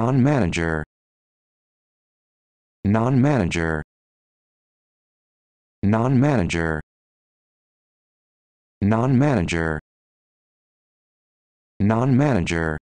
non-manager non-manager non-manager non-manager non-manager